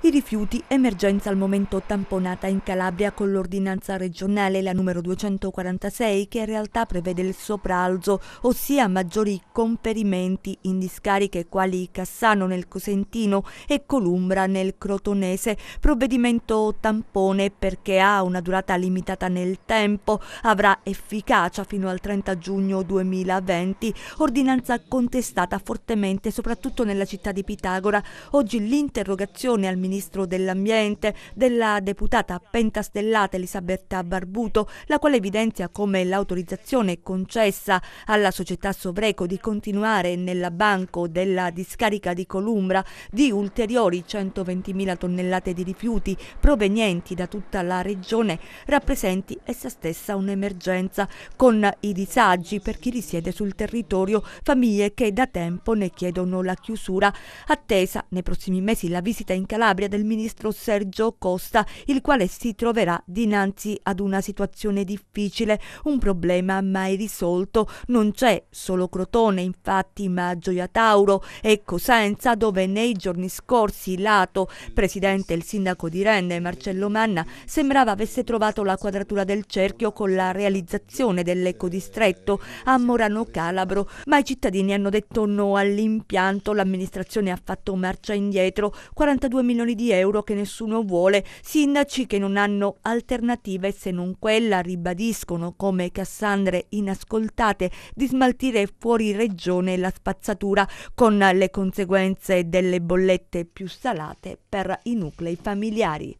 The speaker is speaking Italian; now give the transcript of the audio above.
I rifiuti, emergenza al momento tamponata in Calabria con l'ordinanza regionale la numero 246 che in realtà prevede il sopralzo, ossia maggiori conferimenti in discariche quali Cassano nel Cosentino e Columbra nel Crotonese, provvedimento tampone perché ha una durata limitata nel tempo, avrà efficacia fino al 30 giugno 2020, ordinanza contestata fortemente soprattutto nella città di Pitagora. Oggi l'interrogazione al Ministero ministro dell'Ambiente, della deputata pentastellata Elisabetta Barbuto, la quale evidenzia come l'autorizzazione concessa alla società Sovreco di continuare nella banco della discarica di Columbra di ulteriori 120.000 tonnellate di rifiuti provenienti da tutta la regione rappresenti essa stessa un'emergenza con i disagi per chi risiede sul territorio, famiglie che da tempo ne chiedono la chiusura. Attesa nei prossimi mesi la visita in Calabria Calabria del ministro Sergio Costa, il quale si troverà dinanzi ad una situazione difficile, un problema mai risolto. Non c'è solo Crotone, infatti, ma Gioia Tauro e Cosenza, dove nei giorni scorsi Lato, presidente e il sindaco di Renne, Marcello Manna, sembrava avesse trovato la quadratura del cerchio con la realizzazione dell'ecodistretto a Morano Calabro, ma i cittadini hanno detto no all'impianto, l'amministrazione ha fatto marcia indietro, 42 milioni milioni di euro che nessuno vuole, sindaci che non hanno alternative se non quella, ribadiscono come Cassandre inascoltate di smaltire fuori regione la spazzatura con le conseguenze delle bollette più salate per i nuclei familiari.